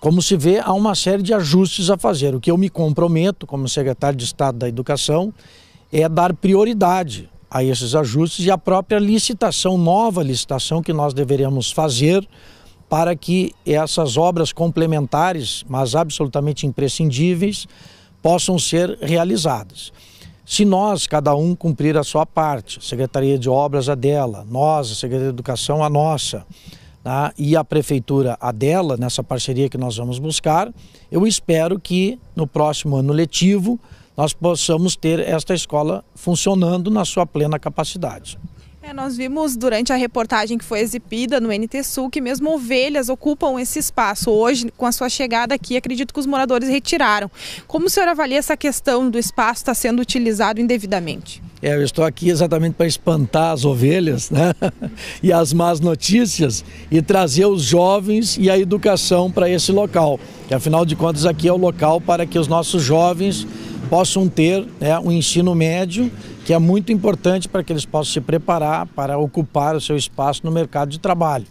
Como se vê, há uma série de ajustes a fazer. O que eu me comprometo, como secretário de Estado da Educação, é dar prioridade a esses ajustes e a própria licitação, nova licitação que nós deveremos fazer para que essas obras complementares, mas absolutamente imprescindíveis, possam ser realizadas. Se nós, cada um, cumprir a sua parte, a Secretaria de Obras a dela, nós, a Secretaria de Educação a nossa, tá? e a prefeitura, a dela, nessa parceria que nós vamos buscar, eu espero que no próximo ano letivo nós possamos ter esta escola funcionando na sua plena capacidade. É, nós vimos durante a reportagem que foi exibida no NT Sul que mesmo ovelhas ocupam esse espaço. Hoje, com a sua chegada aqui, acredito que os moradores retiraram. Como o senhor avalia essa questão do espaço estar sendo utilizado indevidamente? É, eu estou aqui exatamente para espantar as ovelhas né? e as más notícias e trazer os jovens e a educação para esse local. Que afinal de contas aqui é o local para que os nossos jovens possam ter né, um ensino médio que é muito importante para que eles possam se preparar para ocupar o seu espaço no mercado de trabalho.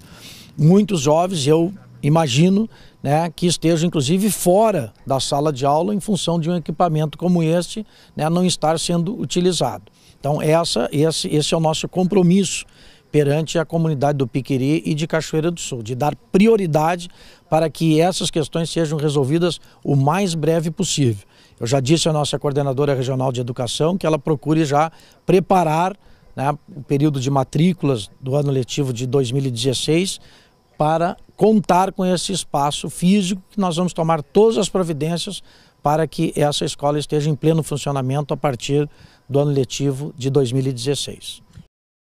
Muitos jovens, eu imagino né, que esteja inclusive fora da sala de aula em função de um equipamento como este né, não estar sendo utilizado. Então essa, esse, esse é o nosso compromisso perante a comunidade do Piquiri e de Cachoeira do Sul, de dar prioridade para que essas questões sejam resolvidas o mais breve possível. Eu já disse à nossa coordenadora regional de educação que ela procure já preparar né, o período de matrículas do ano letivo de 2016 para contar com esse espaço físico que nós vamos tomar todas as providências para que essa escola esteja em pleno funcionamento a partir do ano letivo de 2016.